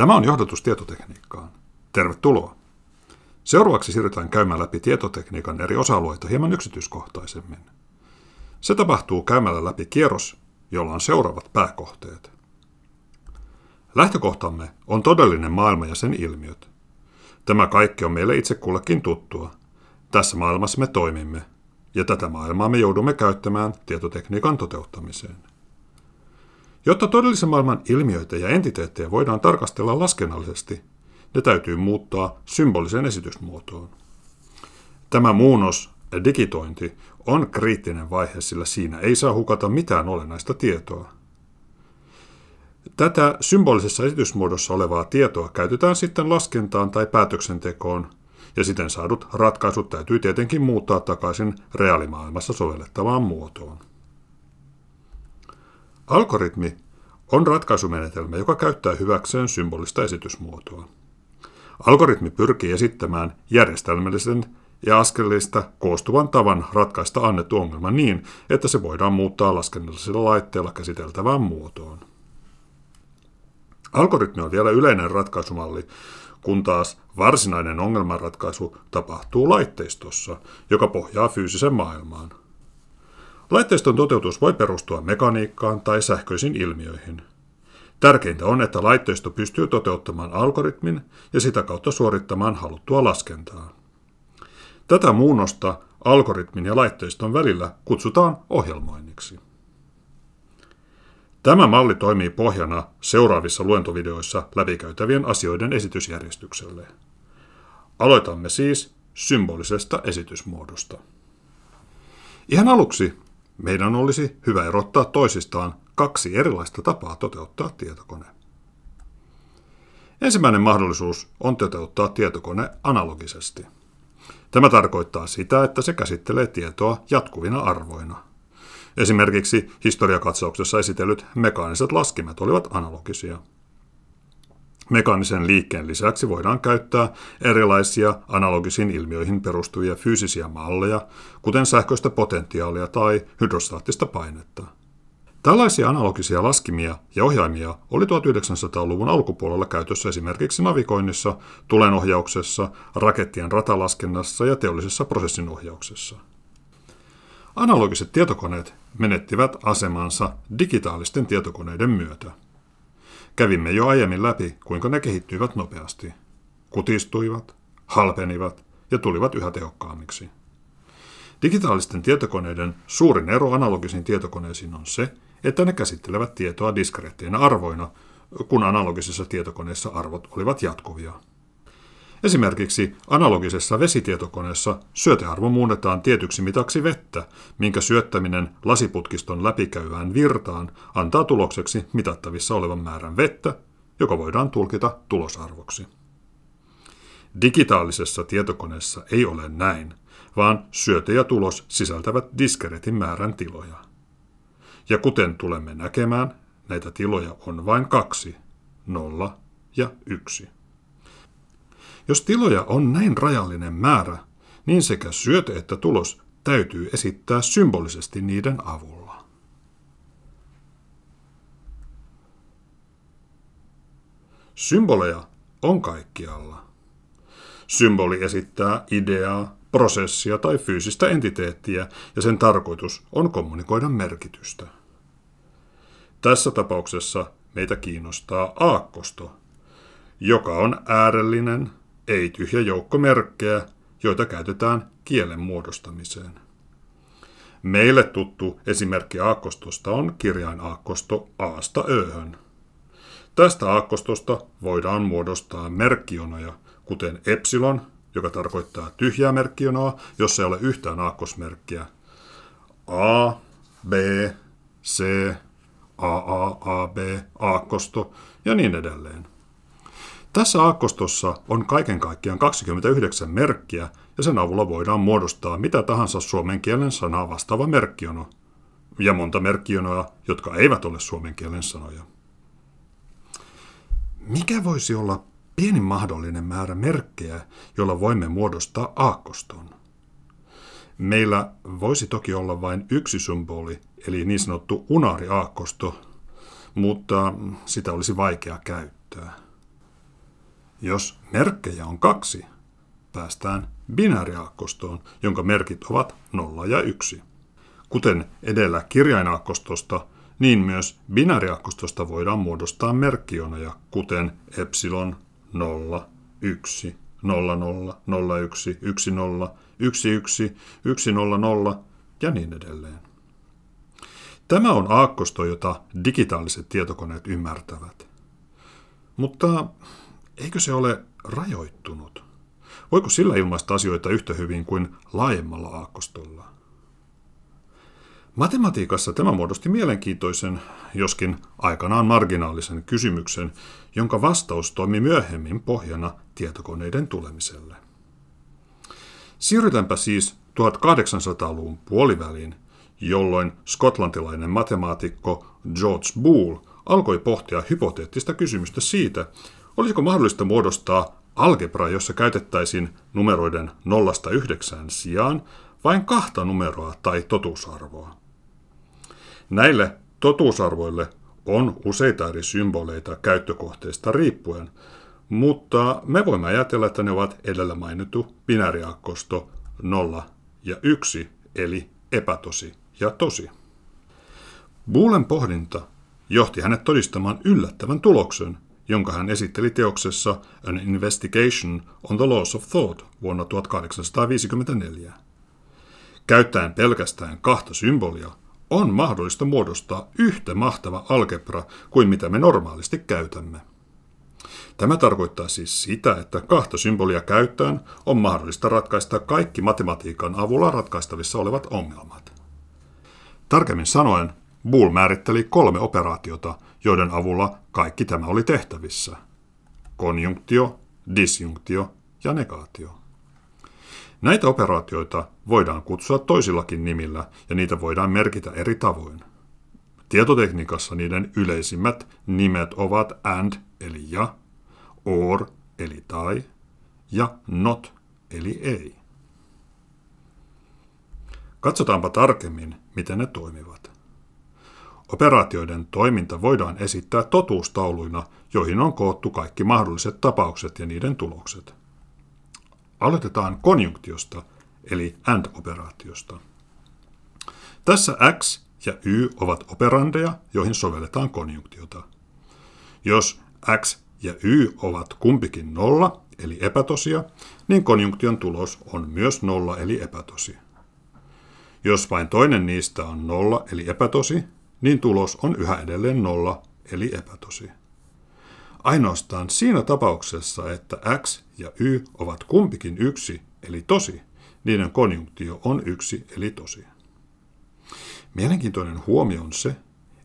Tämä on johdatus tietotekniikkaan. Tervetuloa! Seuraavaksi siirrytään käymään läpi tietotekniikan eri osa-alueita hieman yksityiskohtaisemmin. Se tapahtuu käymällä läpi kierros, jolla on seuraavat pääkohteet. Lähtökohtamme on todellinen maailma ja sen ilmiöt. Tämä kaikki on meille itse kullekin tuttua. Tässä maailmassa me toimimme, ja tätä maailmaa me joudumme käyttämään tietotekniikan toteuttamiseen. Jotta todellisen maailman ilmiöitä ja entiteettejä voidaan tarkastella laskennallisesti, ne täytyy muuttaa symboliseen esitysmuotoon. Tämä muunnos, digitointi, on kriittinen vaihe, sillä siinä ei saa hukata mitään olennaista tietoa. Tätä symbolisessa esitysmuodossa olevaa tietoa käytetään sitten laskentaan tai päätöksentekoon, ja siten saadut ratkaisut täytyy tietenkin muuttaa takaisin reaalimaailmassa sovellettavaan muotoon. Algoritmi on ratkaisumenetelmä, joka käyttää hyväkseen symbolista esitysmuotoa. Algoritmi pyrkii esittämään järjestelmällisen ja askelista koostuvan tavan ratkaista annettu ongelma niin, että se voidaan muuttaa laskennallisella laitteella käsiteltävään muotoon. Algoritmi on vielä yleinen ratkaisumalli, kun taas varsinainen ongelmanratkaisu tapahtuu laitteistossa, joka pohjaa fyysisen maailmaan. Laitteiston toteutus voi perustua mekaniikkaan tai sähköisiin ilmiöihin. Tärkeintä on, että laitteisto pystyy toteuttamaan algoritmin ja sitä kautta suorittamaan haluttua laskentaa. Tätä muunnosta algoritmin ja laitteiston välillä kutsutaan ohjelmoinniksi. Tämä malli toimii pohjana seuraavissa luentovideoissa läpikäytävien asioiden esitysjärjestykselle. Aloitamme siis symbolisesta esitysmuodosta. Ihan aluksi meidän olisi hyvä erottaa toisistaan kaksi erilaista tapaa toteuttaa tietokone. Ensimmäinen mahdollisuus on toteuttaa tietokone analogisesti. Tämä tarkoittaa sitä, että se käsittelee tietoa jatkuvina arvoina. Esimerkiksi historiakatsauksessa esitellyt mekaaniset laskimet olivat analogisia – Mekaanisen liikkeen lisäksi voidaan käyttää erilaisia analogisiin ilmiöihin perustuvia fyysisiä malleja, kuten sähköistä potentiaalia tai hydrostaattista painetta. Tällaisia analogisia laskimia ja ohjaimia oli 1900-luvun alkupuolella käytössä esimerkiksi navigoinnissa, tulenohjauksessa, rakettien ratalaskennassa ja teollisessa prosessinohjauksessa. Analogiset tietokoneet menettivät asemansa digitaalisten tietokoneiden myötä. Kävimme jo aiemmin läpi, kuinka ne kehittyivät nopeasti. Kutistuivat, halpenivat ja tulivat yhä tehokkaammiksi. Digitaalisten tietokoneiden suurin ero analogisiin tietokoneisiin on se, että ne käsittelevät tietoa diskreettien arvoina, kun analogisissa tietokoneissa arvot olivat jatkuvia. Esimerkiksi analogisessa vesitietokoneessa syötearvo muunnetaan tietyksi mitaksi vettä, minkä syöttäminen lasiputkiston läpikäyvään virtaan antaa tulokseksi mitattavissa olevan määrän vettä, joka voidaan tulkita tulosarvoksi. Digitaalisessa tietokoneessa ei ole näin, vaan syöte ja tulos sisältävät diskeretin määrän tiloja. Ja kuten tulemme näkemään, näitä tiloja on vain kaksi, nolla ja yksi. Jos tiloja on näin rajallinen määrä, niin sekä syöte että tulos täytyy esittää symbolisesti niiden avulla. Symboleja on kaikkialla. Symboli esittää ideaa, prosessia tai fyysistä entiteettiä, ja sen tarkoitus on kommunikoida merkitystä. Tässä tapauksessa meitä kiinnostaa aakkosto, joka on äärellinen, ei tyhjä joukko merkkejä, joita käytetään kielen muodostamiseen. Meille tuttu esimerkki aakkostosta on kirjain aakkosto aasta ööhön. Tästä aakkostosta voidaan muodostaa merkkijonoja, kuten epsilon, joka tarkoittaa tyhjää merkkijonoa, jossa ei ole yhtään aakkosmerkkiä. A, B, C, B, aakkosto ja niin edelleen. Tässä aakkostossa on kaiken kaikkiaan 29 merkkiä, ja sen avulla voidaan muodostaa mitä tahansa suomen kielen sanaa vastaava merkkiono, ja monta merkkionoa, jotka eivät ole suomen kielen sanoja. Mikä voisi olla pienin mahdollinen määrä merkkejä, jolla voimme muodostaa aakkoston? Meillä voisi toki olla vain yksi symboli, eli niin sanottu unaariaakkosto, mutta sitä olisi vaikea käyttää. Jos merkkejä on kaksi, päästään binääriaakkostoon, jonka merkit ovat 0 ja 1. Kuten edellä kirjainaakkostosta, niin myös binääriaakkostosta voidaan muodostaa merkkionoja, kuten epsilon 0, 1, 0, 0, 0, 1, 1, 0, 1, 1, 1, 0, 0 ja niin edelleen. Tämä on aakkosto, jota digitaaliset tietokoneet ymmärtävät. Mutta eikö se ole rajoittunut? Voiko sillä ilmaista asioita yhtä hyvin kuin laajemmalla aakkostolla? Matematiikassa tämä muodosti mielenkiintoisen, joskin aikanaan marginaalisen kysymyksen, jonka vastaus toimi myöhemmin pohjana tietokoneiden tulemiselle. Siirrytäänpä siis 1800-luvun puoliväliin, jolloin skotlantilainen matemaatikko George Boole alkoi pohtia hypoteettista kysymystä siitä, Olisiko mahdollista muodostaa algebra, jossa käytettäisiin numeroiden nollasta yhdeksään sijaan vain kahta numeroa tai totuusarvoa? Näille totuusarvoille on useita eri symboleita käyttökohteesta riippuen, mutta me voimme ajatella, että ne ovat edellä mainittu binääriakkosto 0 ja 1, eli epätosi ja tosi. Buulen pohdinta johti hänet todistamaan yllättävän tuloksen – jonka hän esitteli teoksessa An Investigation on the Laws of Thought vuonna 1854. Käyttäen pelkästään kahta symbolia on mahdollista muodostaa yhtä mahtava algebra kuin mitä me normaalisti käytämme. Tämä tarkoittaa siis sitä, että kahta symbolia käyttäen on mahdollista ratkaista kaikki matematiikan avulla ratkaistavissa olevat ongelmat. Tarkemmin sanoen, Boole määritteli kolme operaatiota – joiden avulla kaikki tämä oli tehtävissä. Konjunktio, disjunktio ja negaatio. Näitä operaatioita voidaan kutsua toisillakin nimillä ja niitä voidaan merkitä eri tavoin. Tietotekniikassa niiden yleisimmät nimet ovat AND eli ja, OR eli tai ja NOT eli ei. Katsotaanpa tarkemmin, miten ne toimivat. Operaatioiden toiminta voidaan esittää totuustauluina, joihin on koottu kaikki mahdolliset tapaukset ja niiden tulokset. Aloitetaan konjunktiosta, eli AND-operaatiosta. Tässä X ja Y ovat operandeja, joihin sovelletaan konjunktiota. Jos X ja Y ovat kumpikin nolla, eli epätosia, niin konjunktion tulos on myös nolla, eli epätosi. Jos vain toinen niistä on nolla, eli epätosi, niin tulos on yhä edelleen nolla, eli epätosi. Ainoastaan siinä tapauksessa, että x ja y ovat kumpikin yksi, eli tosi, niiden konjunktio on yksi, eli tosi. Mielenkiintoinen huomio on se,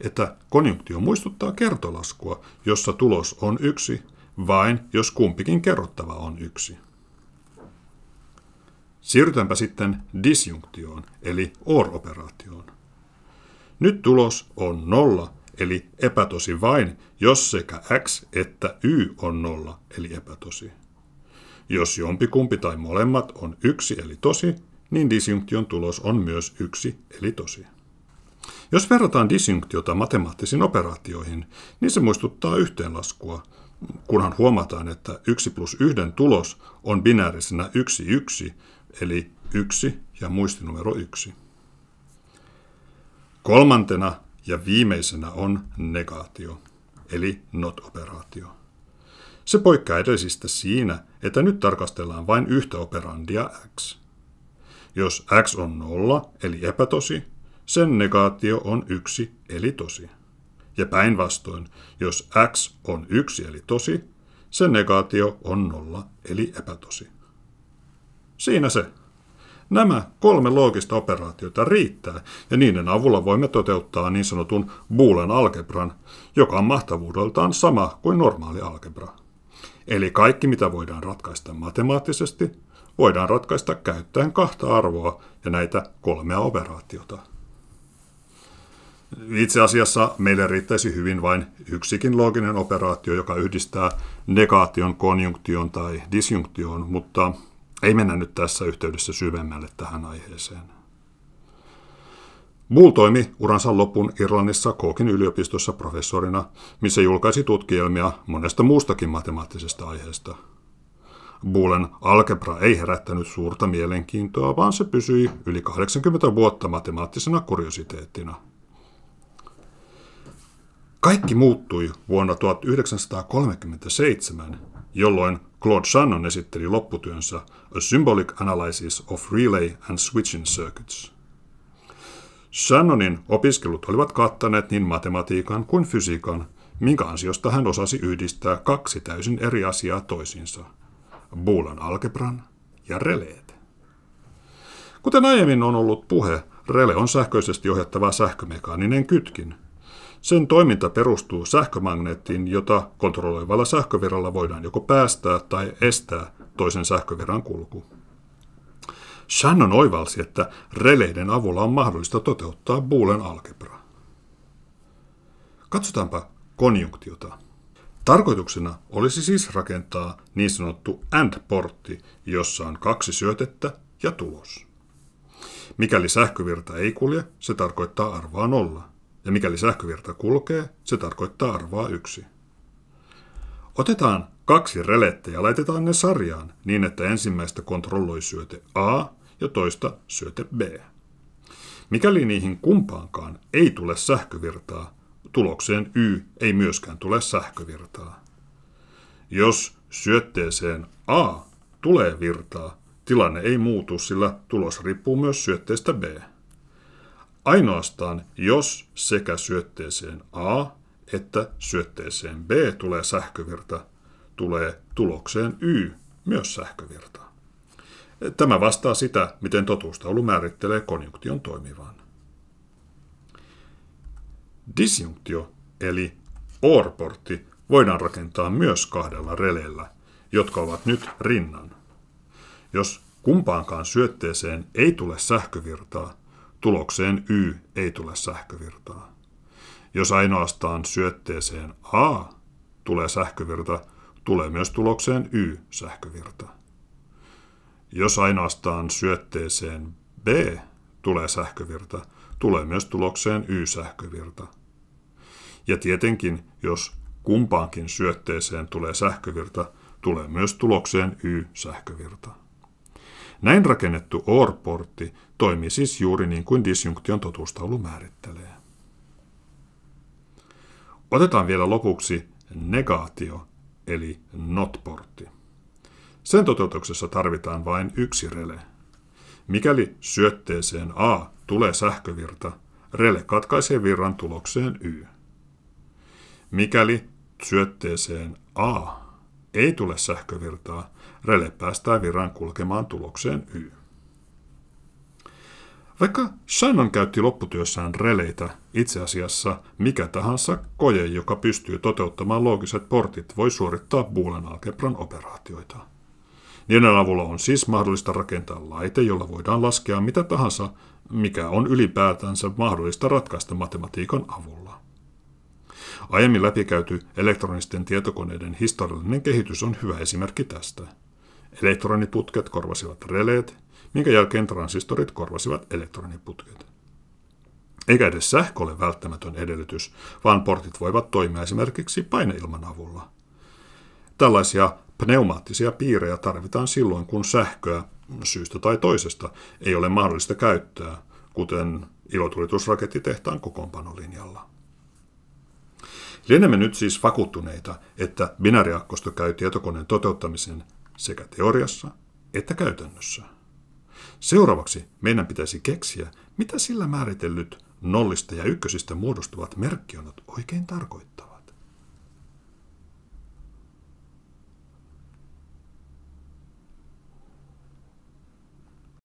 että konjunktio muistuttaa kertolaskua, jossa tulos on yksi, vain jos kumpikin kerrottava on yksi. Siirrytäänpä sitten disjunktioon, eli OR-operaatioon. Nyt tulos on nolla, eli epätosi vain, jos sekä x että y on nolla, eli epätosi. Jos jompikumpi tai molemmat on yksi, eli tosi, niin disjunktion tulos on myös yksi, eli tosi. Jos verrataan disjunktiota matemaattisiin operaatioihin, niin se muistuttaa yhteenlaskua, kunhan huomataan, että 1 plus 1 tulos on binäärisenä 1, 1, eli 1 ja muistinumero 1. Kolmantena ja viimeisenä on negaatio, eli not-operaatio. Se poikkeaa edellisistä siinä, että nyt tarkastellaan vain yhtä operandia x. Jos x on nolla, eli epätosi, sen negaatio on yksi, eli tosi. Ja päinvastoin, jos x on yksi, eli tosi, sen negaatio on nolla, eli epätosi. Siinä se. Nämä kolme loogista operaatiota riittää, ja niiden avulla voimme toteuttaa niin sanotun Boolean algebran, joka on mahtavuudeltaan sama kuin normaali algebra. Eli kaikki, mitä voidaan ratkaista matemaattisesti, voidaan ratkaista käyttäen kahta arvoa ja näitä kolmea operaatiota. Itse asiassa meille riittäisi hyvin vain yksikin looginen operaatio, joka yhdistää negaation, konjunktion tai disjunktion, mutta ei mennä nyt tässä yhteydessä syvemmälle tähän aiheeseen. Bull toimi uransa lopun Irlannissa Kookin yliopistossa professorina, missä julkaisi tutkielmia monesta muustakin matemaattisesta aiheesta. Bullen algebra ei herättänyt suurta mielenkiintoa, vaan se pysyi yli 80 vuotta matemaattisena kuriositeettina. Kaikki muuttui vuonna 1937, jolloin Claude Shannon esitteli lopputyönsä A Symbolic Analysis of Relay and Switching Circuits. Shannonin opiskelut olivat kattaneet niin matematiikan kuin fysiikan, minkä ansiosta hän osasi yhdistää kaksi täysin eri asiaa toisiinsa, Boolan algebran ja releet. Kuten aiemmin on ollut puhe, rele on sähköisesti ohjattava sähkömekaaninen kytkin – sen toiminta perustuu sähkömagneettiin, jota kontrolloivalla sähkövirralla voidaan joko päästää tai estää toisen sähkövirran kulku. Shannon oivalsi, että releiden avulla on mahdollista toteuttaa Boolen algebra. Katsotaanpa konjunktiota. Tarkoituksena olisi siis rakentaa niin sanottu AND-portti, jossa on kaksi syötettä ja tulos. Mikäli sähkövirta ei kulje, se tarkoittaa arvaa nolla ja mikäli sähkövirta kulkee, se tarkoittaa arvoa yksi. Otetaan kaksi relettä ja laitetaan ne sarjaan niin, että ensimmäistä kontrolloi syöte A ja toista syöte B. Mikäli niihin kumpaankaan ei tule sähkövirtaa, tulokseen Y ei myöskään tule sähkövirtaa. Jos syötteeseen A tulee virtaa, tilanne ei muutu, sillä tulos riippuu myös syötteestä B ainoastaan, jos sekä syötteeseen A että syötteeseen B tulee sähkövirta, tulee tulokseen Y myös sähkövirta. Tämä vastaa sitä, miten totuustaulu määrittelee konjunktion toimivan. Disjunktio eli OR-portti voidaan rakentaa myös kahdella releellä, jotka ovat nyt rinnan. Jos kumpaankaan syötteeseen ei tule sähkövirtaa, Tulokseen Y ei tule sähkövirtaa. Jos ainoastaan syötteeseen A tulee sähkövirta, tulee myös tulokseen Y sähkövirta. Jos ainoastaan syötteeseen B tulee sähkövirta, tulee myös tulokseen Y sähkövirta. Ja tietenkin, jos kumpaankin syötteeseen tulee sähkövirta, tulee myös tulokseen Y sähkövirta. Näin rakennettu OR-portti toimii siis juuri niin kuin disjunktion totuustaulu määrittelee. Otetaan vielä lopuksi negaatio, eli NOT-portti. Sen toteutuksessa tarvitaan vain yksi rele. Mikäli syötteeseen A tulee sähkövirta, rele katkaisee virran tulokseen Y. Mikäli syötteeseen A ei tule sähkövirtaa, rele päästää virran kulkemaan tulokseen Y. Vaikka Shannon käytti lopputyössään releitä, itse asiassa mikä tahansa koje, joka pystyy toteuttamaan loogiset portit, voi suorittaa Boolean algebran operaatioita. Niiden avulla on siis mahdollista rakentaa laite, jolla voidaan laskea mitä tahansa, mikä on ylipäätänsä mahdollista ratkaista matematiikan avulla. Aiemmin läpikäyty elektronisten tietokoneiden historiallinen kehitys on hyvä esimerkki tästä. Elektroniputket korvasivat releet, minkä jälkeen transistorit korvasivat elektroniputket. Eikä edes sähkö ole välttämätön edellytys, vaan portit voivat toimia esimerkiksi paineilman avulla. Tällaisia pneumaattisia piirejä tarvitaan silloin, kun sähköä syystä tai toisesta ei ole mahdollista käyttää, kuten ilotulitusrakettitehtaan kokoonpanolinjalla. Lienemme nyt siis vakuuttuneita, että binääriaakkosto käy tietokoneen toteuttamisen sekä teoriassa että käytännössä. Seuraavaksi meidän pitäisi keksiä, mitä sillä määritellyt nollista ja ykkösistä muodostuvat merkkionot oikein tarkoittavat.